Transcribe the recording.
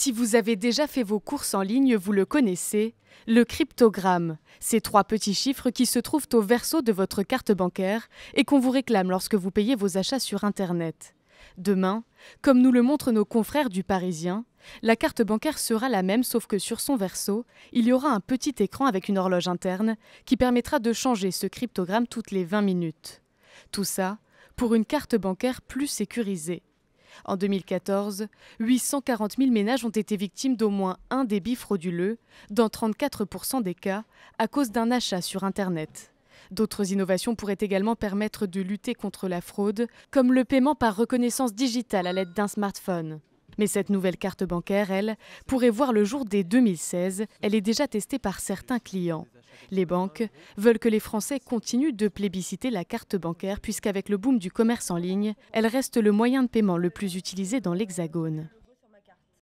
Si vous avez déjà fait vos courses en ligne, vous le connaissez, le cryptogramme, ces trois petits chiffres qui se trouvent au verso de votre carte bancaire et qu'on vous réclame lorsque vous payez vos achats sur Internet. Demain, comme nous le montrent nos confrères du Parisien, la carte bancaire sera la même sauf que sur son verso, il y aura un petit écran avec une horloge interne qui permettra de changer ce cryptogramme toutes les 20 minutes. Tout ça pour une carte bancaire plus sécurisée. En 2014, 840 000 ménages ont été victimes d'au moins un débit frauduleux, dans 34 des cas, à cause d'un achat sur Internet. D'autres innovations pourraient également permettre de lutter contre la fraude, comme le paiement par reconnaissance digitale à l'aide d'un smartphone. Mais cette nouvelle carte bancaire, elle, pourrait voir le jour dès 2016. Elle est déjà testée par certains clients. Les banques veulent que les Français continuent de plébisciter la carte bancaire puisqu'avec le boom du commerce en ligne, elle reste le moyen de paiement le plus utilisé dans l'Hexagone.